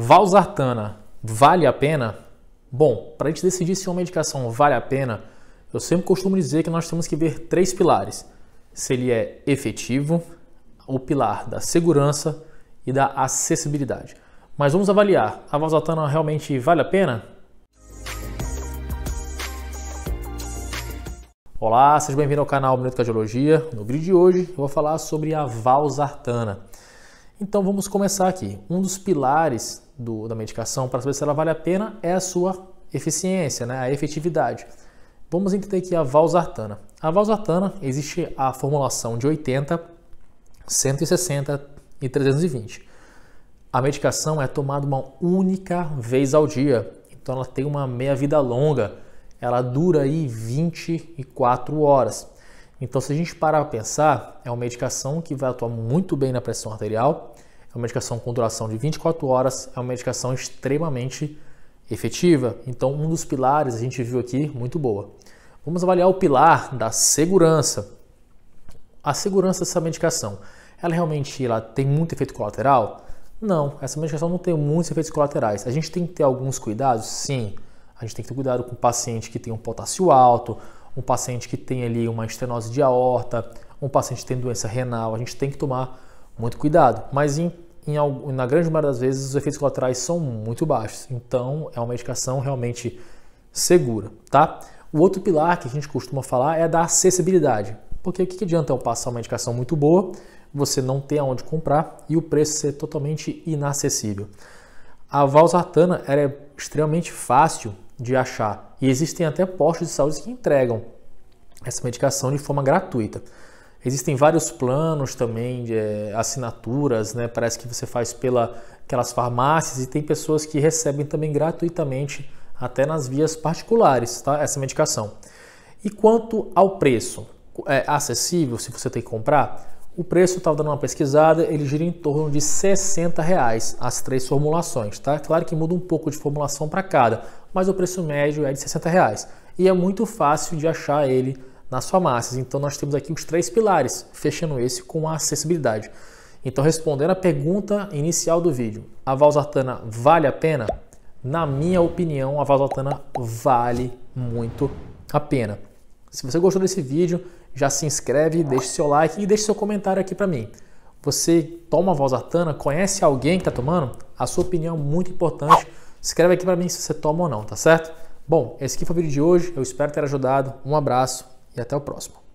Valsartana vale a pena? Bom, para a gente decidir se uma medicação vale a pena, eu sempre costumo dizer que nós temos que ver três pilares: se ele é efetivo, o pilar da segurança e da acessibilidade. Mas vamos avaliar: a valsartana realmente vale a pena? Olá, seja bem-vindo ao canal Minuto Cardiologia. No vídeo de hoje eu vou falar sobre a valsartana. Então vamos começar aqui. Um dos pilares do, da medicação para saber se ela vale a pena é a sua eficiência, né? a efetividade. Vamos entender aqui a valsartana. A valsartana existe a formulação de 80, 160 e 320. A medicação é tomada uma única vez ao dia, então ela tem uma meia-vida longa, ela dura aí 24 horas. Então, se a gente parar para pensar, é uma medicação que vai atuar muito bem na pressão arterial, é uma medicação com duração de 24 horas, é uma medicação extremamente efetiva. Então, um dos pilares a gente viu aqui muito boa. Vamos avaliar o pilar da segurança. A segurança dessa medicação, ela realmente ela tem muito efeito colateral? Não, essa medicação não tem muitos efeitos colaterais. A gente tem que ter alguns cuidados? Sim. A gente tem que ter cuidado com o paciente que tem um potássio alto, um paciente que tem ali uma estenose de aorta, um paciente que tem doença renal. A gente tem que tomar muito cuidado. Mas em em, na grande maioria das vezes, os efeitos colaterais são muito baixos. Então, é uma medicação realmente segura, tá? O outro pilar que a gente costuma falar é da acessibilidade. Porque o que adianta eu passar uma medicação muito boa, você não ter aonde comprar e o preço ser totalmente inacessível. A valsartana é extremamente fácil de achar e existem até postos de saúde que entregam essa medicação de forma gratuita. Existem vários planos também de é, assinaturas, né? Parece que você faz pela aquelas farmácias e tem pessoas que recebem também gratuitamente até nas vias particulares, tá? Essa medicação. E quanto ao preço, é acessível se você tem que comprar? O preço estava dando uma pesquisada, ele gira em torno de 60 reais as três formulações, tá? Claro que muda um pouco de formulação para cada, mas o preço médio é de 60 reais e é muito fácil de achar ele nas farmácias. Então nós temos aqui os três pilares, fechando esse com a acessibilidade. Então respondendo a pergunta inicial do vídeo, a valsartana vale a pena? Na minha opinião, a valsartana vale muito a pena. Se você gostou desse vídeo, já se inscreve, deixe seu like e deixe seu comentário aqui para mim. Você toma valsartana? Conhece alguém que está tomando? A sua opinião é muito importante. Escreve aqui para mim se você toma ou não, tá certo? Bom, esse aqui foi o vídeo de hoje. Eu espero ter ajudado. Um abraço e até o próximo.